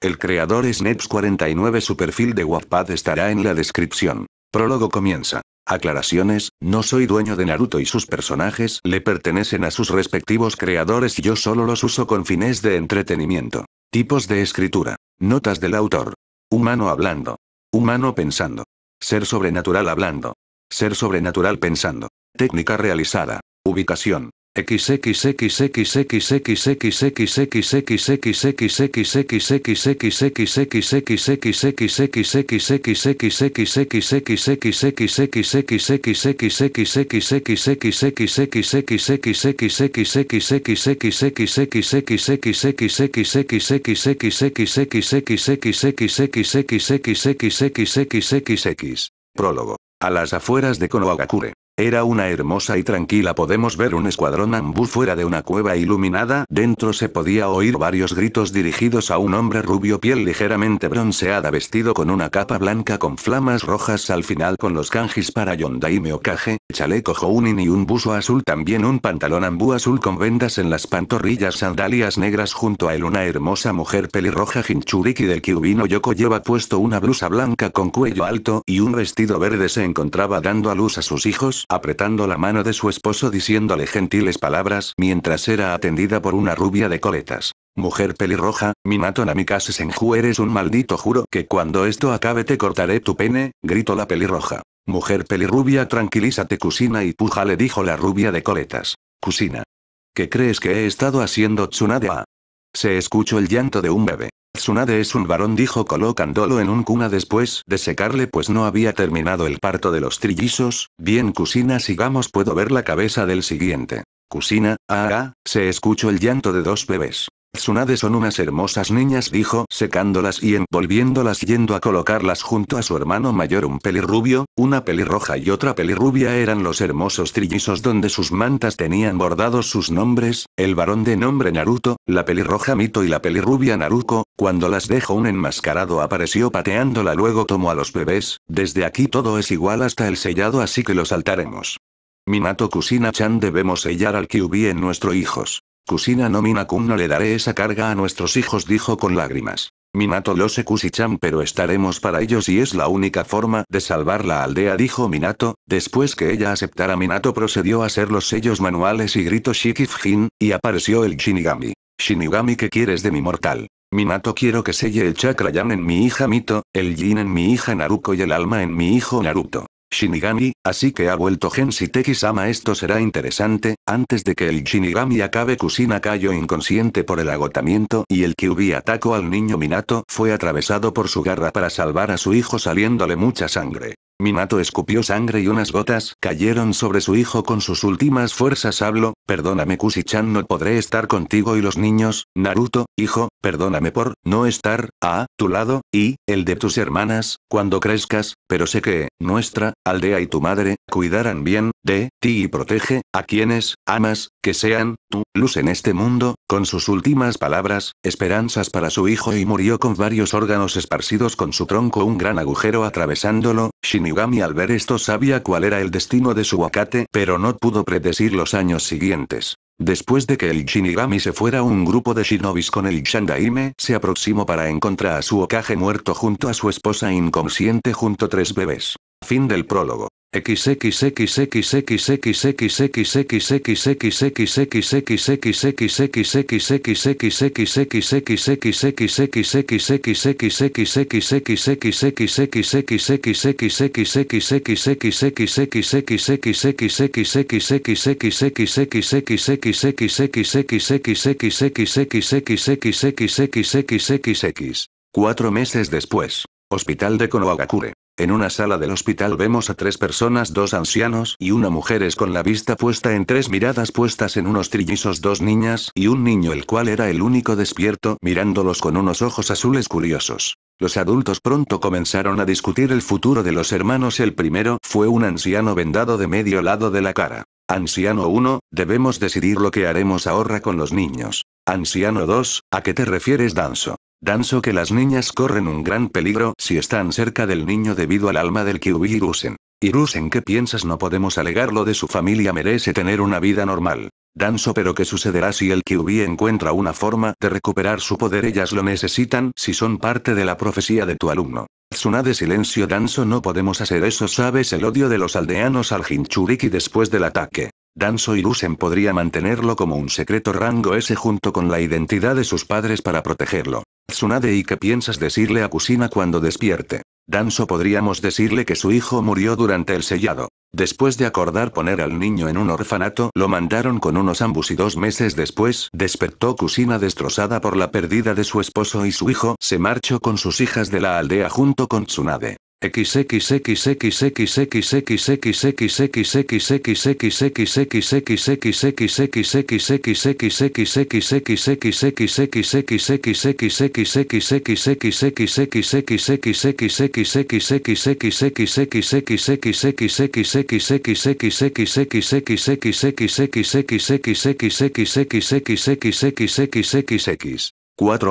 El creador es Neps49 su perfil de Wattpad estará en la descripción. Prólogo comienza. Aclaraciones, no soy dueño de Naruto y sus personajes le pertenecen a sus respectivos creadores y yo solo los uso con fines de entretenimiento. Tipos de escritura. Notas del autor. Humano hablando. Humano pensando. Ser sobrenatural hablando. Ser sobrenatural pensando. Técnica realizada. Ubicación. Prólogo. A las afueras de Konohagakure. Era una hermosa y tranquila podemos ver un escuadrón ambú fuera de una cueva iluminada, dentro se podía oír varios gritos dirigidos a un hombre rubio piel ligeramente bronceada vestido con una capa blanca con flamas rojas al final con los kanjis para Yondai meokaje chaleco Jounin y un buzo azul también un pantalón ambú azul con vendas en las pantorrillas sandalias negras junto a él una hermosa mujer pelirroja Hinchuriki del Kyubino Yoko lleva puesto una blusa blanca con cuello alto y un vestido verde se encontraba dando a luz a sus hijos, apretando la mano de su esposo diciéndole gentiles palabras mientras era atendida por una rubia de coletas. Mujer pelirroja, Minato Namikase Senju eres un maldito juro que cuando esto acabe te cortaré tu pene, gritó la pelirroja. Mujer pelirrubia tranquilízate cocina y puja le dijo la rubia de coletas. Cocina. ¿Qué crees que he estado haciendo Tsunade? Ah. Se escuchó el llanto de un bebé. Tsunade es un varón dijo colocándolo en un cuna después de secarle pues no había terminado el parto de los trillizos, bien Kusina sigamos puedo ver la cabeza del siguiente. Kusina, ah, ah, se escuchó el llanto de dos bebés. Tsunade son unas hermosas niñas dijo secándolas y envolviéndolas yendo a colocarlas junto a su hermano mayor un pelirrubio, una pelirroja y otra pelirrubia eran los hermosos trillizos donde sus mantas tenían bordados sus nombres, el varón de nombre Naruto, la pelirroja Mito y la pelirrubia Naruko, cuando las dejó un enmascarado apareció pateándola luego tomó a los bebés, desde aquí todo es igual hasta el sellado así que lo saltaremos. Minato Kusina-chan debemos sellar al Kyubi en nuestros hijos. Kusina no Minakum no le daré esa carga a nuestros hijos dijo con lágrimas. Minato lo sé Kusichan pero estaremos para ellos y es la única forma de salvar la aldea dijo Minato, después que ella aceptara Minato procedió a hacer los sellos manuales y gritó Shikifjin, y apareció el Shinigami. Shinigami ¿qué quieres de mi mortal? Minato quiero que selle el Chakrayan en mi hija Mito, el yin en mi hija Naruko y el alma en mi hijo Naruto. Shinigami, así que ha vuelto Gensiteki-sama esto será interesante, antes de que el Shinigami acabe Kusina cayó inconsciente por el agotamiento y el Kyubi atacó al niño Minato fue atravesado por su garra para salvar a su hijo saliéndole mucha sangre. Minato escupió sangre y unas gotas cayeron sobre su hijo con sus últimas fuerzas hablo, perdóname kusi no podré estar contigo y los niños, Naruto, hijo, Perdóname por no estar a tu lado, y el de tus hermanas, cuando crezcas, pero sé que nuestra aldea y tu madre cuidarán bien de ti y protege a quienes amas, que sean tu luz en este mundo. Con sus últimas palabras, esperanzas para su hijo y murió con varios órganos esparcidos con su tronco un gran agujero atravesándolo. Shinigami al ver esto sabía cuál era el destino de su wakate, pero no pudo predecir los años siguientes. Después de que el Shinigami se fuera un grupo de shinobis con el Shandaime se aproximó para encontrar a su Okage muerto junto a su esposa inconsciente junto a tres bebés. Fin del prólogo. Cuatro meses después. Hospital de Konohagakure. En una sala del hospital vemos a tres personas, dos ancianos y una mujer es con la vista puesta en tres miradas puestas en unos trillizos, dos niñas y un niño el cual era el único despierto mirándolos con unos ojos azules curiosos. Los adultos pronto comenzaron a discutir el futuro de los hermanos. El primero fue un anciano vendado de medio lado de la cara. Anciano 1, debemos decidir lo que haremos ahora con los niños. Anciano 2, ¿a qué te refieres Danzo? Danzo que las niñas corren un gran peligro si están cerca del niño debido al alma del Kyubi Irusen. Irusen, ¿qué piensas? No podemos alegarlo de su familia merece tener una vida normal. Danzo pero ¿qué sucederá si el Kyubi encuentra una forma de recuperar su poder? Ellas lo necesitan si son parte de la profecía de tu alumno. Tsunade silencio Danzo no podemos hacer eso sabes el odio de los aldeanos al Hinchuriki después del ataque. Danzo y Lusen podría mantenerlo como un secreto rango ese junto con la identidad de sus padres para protegerlo. Tsunade ¿y qué piensas decirle a Kusina cuando despierte? Danso podríamos decirle que su hijo murió durante el sellado. Después de acordar poner al niño en un orfanato, lo mandaron con unos ambus y dos meses después, despertó Kusina destrozada por la pérdida de su esposo y su hijo, se marchó con sus hijas de la aldea junto con Tsunade. Cuatro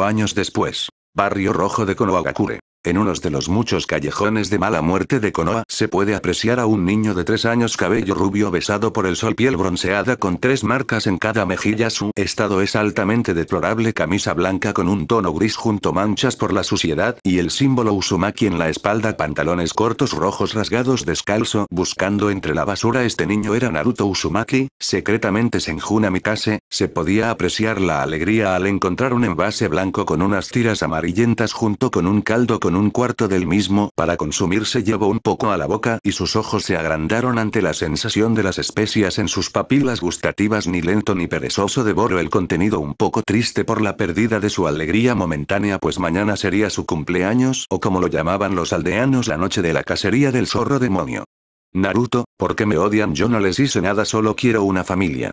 años después. Barrio Rojo de en unos de los muchos callejones de mala muerte de Konoha se puede apreciar a un niño de tres años cabello rubio besado por el sol piel bronceada con tres marcas en cada mejilla su estado es altamente deplorable camisa blanca con un tono gris junto manchas por la suciedad y el símbolo Usumaki en la espalda pantalones cortos rojos rasgados descalzo buscando entre la basura este niño era Naruto Usumaki. secretamente Senjuna Mikase, se podía apreciar la alegría al encontrar un envase blanco con unas tiras amarillentas junto con un caldo con un cuarto del mismo para consumirse llevó un poco a la boca y sus ojos se agrandaron ante la sensación de las especias en sus papilas gustativas ni lento ni perezoso devoró el contenido un poco triste por la pérdida de su alegría momentánea pues mañana sería su cumpleaños o como lo llamaban los aldeanos la noche de la cacería del zorro demonio. Naruto, ¿por qué me odian? Yo no les hice nada, solo quiero una familia.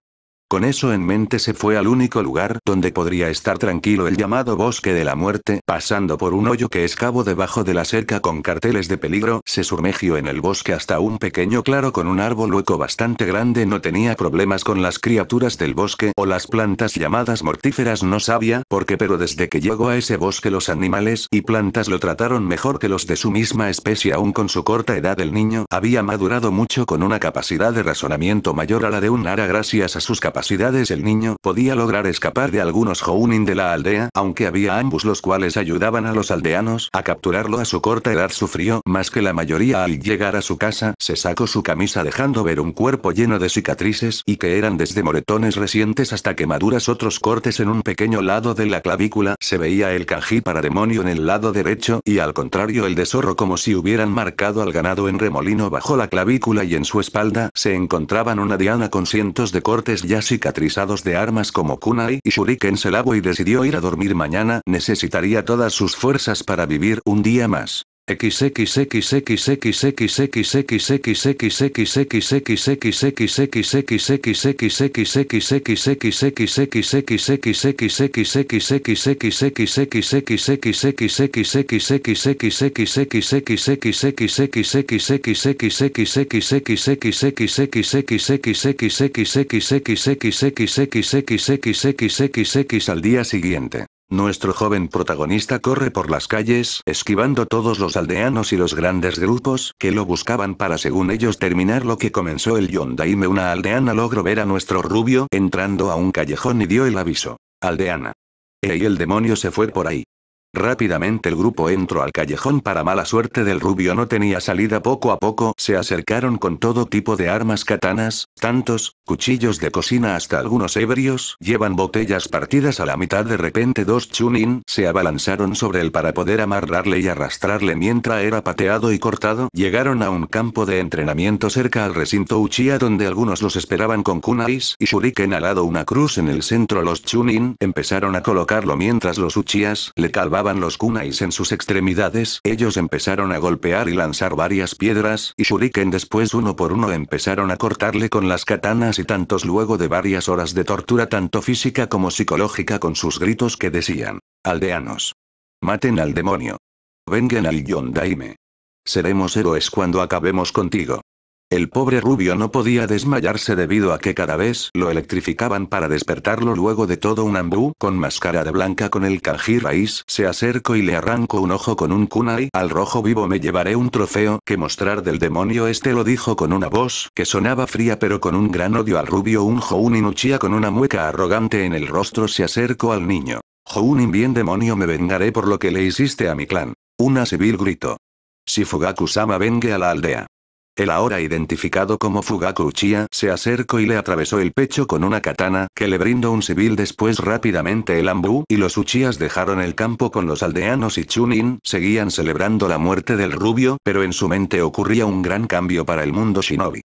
Con eso en mente se fue al único lugar donde podría estar tranquilo el llamado bosque de la muerte, pasando por un hoyo que escavo debajo de la cerca con carteles de peligro, se sumergió en el bosque hasta un pequeño claro con un árbol hueco bastante grande no tenía problemas con las criaturas del bosque o las plantas llamadas mortíferas no sabía por qué pero desde que llegó a ese bosque los animales y plantas lo trataron mejor que los de su misma especie aún con su corta edad el niño había madurado mucho con una capacidad de razonamiento mayor a la de un nara gracias a sus capacidades capacidades el niño podía lograr escapar de algunos Jounin de la aldea, aunque había ambos los cuales ayudaban a los aldeanos a capturarlo a su corta edad sufrió más que la mayoría al llegar a su casa, se sacó su camisa dejando ver un cuerpo lleno de cicatrices y que eran desde moretones recientes hasta quemaduras otros cortes en un pequeño lado de la clavícula, se veía el cají para demonio en el lado derecho y al contrario el desorro como si hubieran marcado al ganado en remolino bajo la clavícula y en su espalda se encontraban una diana con cientos de cortes ya cicatrizados de armas como kunai y shuriken se lavó y decidió ir a dormir mañana, necesitaría todas sus fuerzas para vivir un día más al día siguiente nuestro joven protagonista corre por las calles, esquivando todos los aldeanos y los grandes grupos que lo buscaban para según ellos terminar lo que comenzó el Yondaime. Una aldeana logró ver a nuestro rubio entrando a un callejón y dio el aviso. Aldeana. Y el demonio se fue por ahí. Rápidamente el grupo entró al callejón para mala suerte del rubio no tenía salida poco a poco se acercaron con todo tipo de armas katanas, tantos, cuchillos de cocina hasta algunos ebrios llevan botellas partidas a la mitad de repente dos chunin se abalanzaron sobre él para poder amarrarle y arrastrarle mientras era pateado y cortado llegaron a un campo de entrenamiento cerca al recinto Uchiha donde algunos los esperaban con kunais y shuriken alado una cruz en el centro los chunin empezaron a colocarlo mientras los Uchías le calvaban los kunais en sus extremidades, ellos empezaron a golpear y lanzar varias piedras y shuriken después uno por uno empezaron a cortarle con las katanas y tantos luego de varias horas de tortura tanto física como psicológica con sus gritos que decían, aldeanos. Maten al demonio. Vengan al Yondaime. Seremos héroes cuando acabemos contigo. El pobre rubio no podía desmayarse debido a que cada vez lo electrificaban para despertarlo luego de todo un ambú con máscara de blanca con el kanji raíz. Se acercó y le arrancó un ojo con un kunai. Al rojo vivo me llevaré un trofeo que mostrar del demonio este lo dijo con una voz que sonaba fría pero con un gran odio al rubio un Jounin Uchiha con una mueca arrogante en el rostro se acercó al niño. Jounin bien demonio me vengaré por lo que le hiciste a mi clan. Una civil gritó. Si Fugaku-sama vengue a la aldea. El ahora identificado como Fugaku Uchiha se acercó y le atravesó el pecho con una katana que le brindó un civil después rápidamente el Ambu y los Uchihas dejaron el campo con los aldeanos y Chunin seguían celebrando la muerte del rubio pero en su mente ocurría un gran cambio para el mundo shinobi.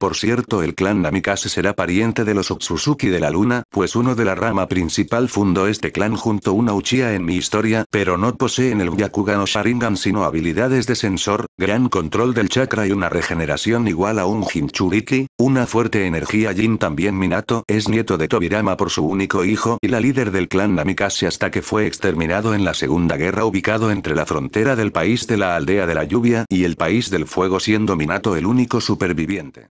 Por cierto, el clan Namikaze será pariente de los Otsutsuki de la Luna, pues uno de la rama principal fundó este clan junto a una Uchiha en mi historia, pero no poseen el Byakugan o Sharingan sino habilidades de sensor, gran control del chakra y una regeneración igual a un Jinchuriki, una fuerte energía Jin también Minato es nieto de Tobirama por su único hijo y la líder del clan Namikaze hasta que fue exterminado en la Segunda Guerra ubicado entre la frontera del país de la aldea de la lluvia y el país del fuego siendo Minato el único superviviente.